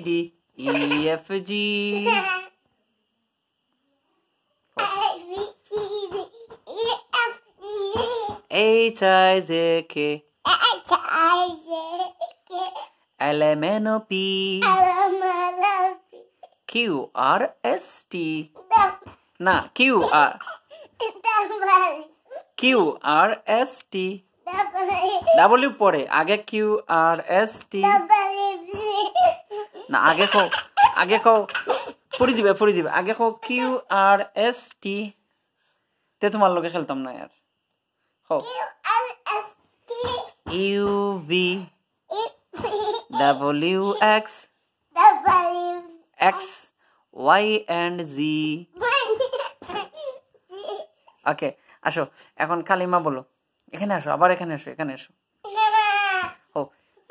D, E, F, G. H, I, Z, K. H, I, Z, K. L, M, N, O, P. L, M, N, O, P. Q, R, S, T. Na, Q, R. Q R S T W পরে আগে R S T W না আগে কও আগে কও পড়ি যাবে পড়ি যাবে আগে কও কিউ আর এস টি তে তোমার লগে খেলতাম না আর কও U V W X X Y and Z okay আসো এখন কালিমা বলো এখানে আসো আবার এখানে আসো এখানে আসো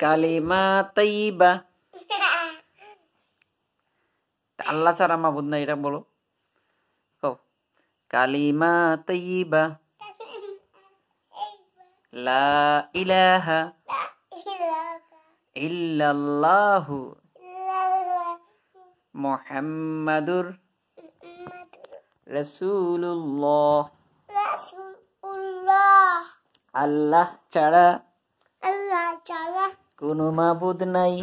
কালিমা তাইবা আল্লাহ ছাড়া মাবুদ নাই এটা বলো কালিমা তৈবা লা ইলাহা ইল্লাল্লাহু মোহাম্মাদুর রসুল্লাহ আল্লাহ ছাড়া আল্লাহ ছাড়া কোনো মাবুদ নাই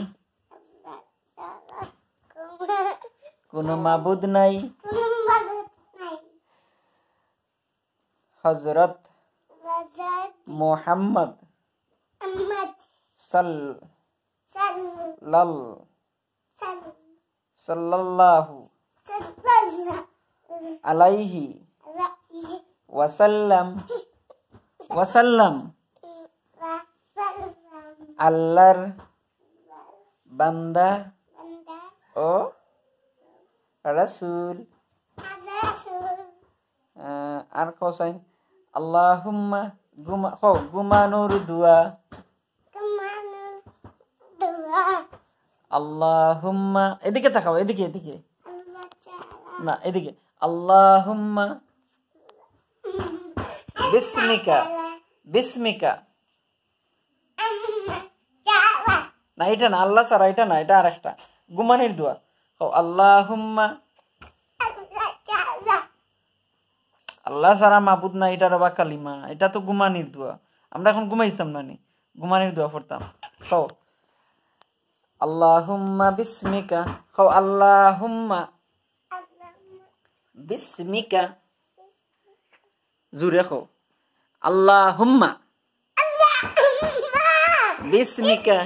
kuno mabud nai, kuno mabud nai, Hazrat Muhammad sallallahu alaihi wasallam, alaihi wasallam, wasallam, Allar benda, oh Rasul. Eh, Arko sayang. Allahumma guma oh, guma nur dua. Guma nur dua. Allahumma eh, ini kita kau eh, ini kita ini. Nah ini kita. Allahumma bismika bismika. Nah itu nah, Allah sarah itu nah itu arah itu. Guma nur dua. ও আল্লাহুম্মা আল্লাহ সারা মাবুদ না এটা বা কালিমা এটা তো গুমানির দোয়া আমরা এখন ঘুমাইতাম না নি গুমানির দোয়া পড়তাম তো আল্লাহুম্মা বিসমিকা খাও আল্লাহুম্মা বিসমিকা জুরে খাও আল্লাহুম্মা বিসমিকা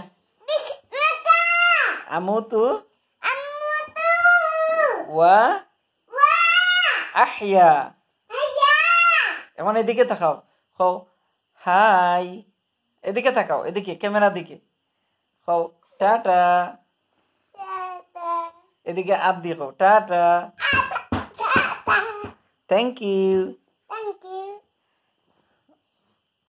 আমুতু ওয়া আহিয়া এমন এদিকে তাকাও হও হাই এদিকে তাকাও এদিকে ক্যামেরা দিকে হও টাটা এদিকে আপ দিয়ে হও টাটা থ্যাংক ইউ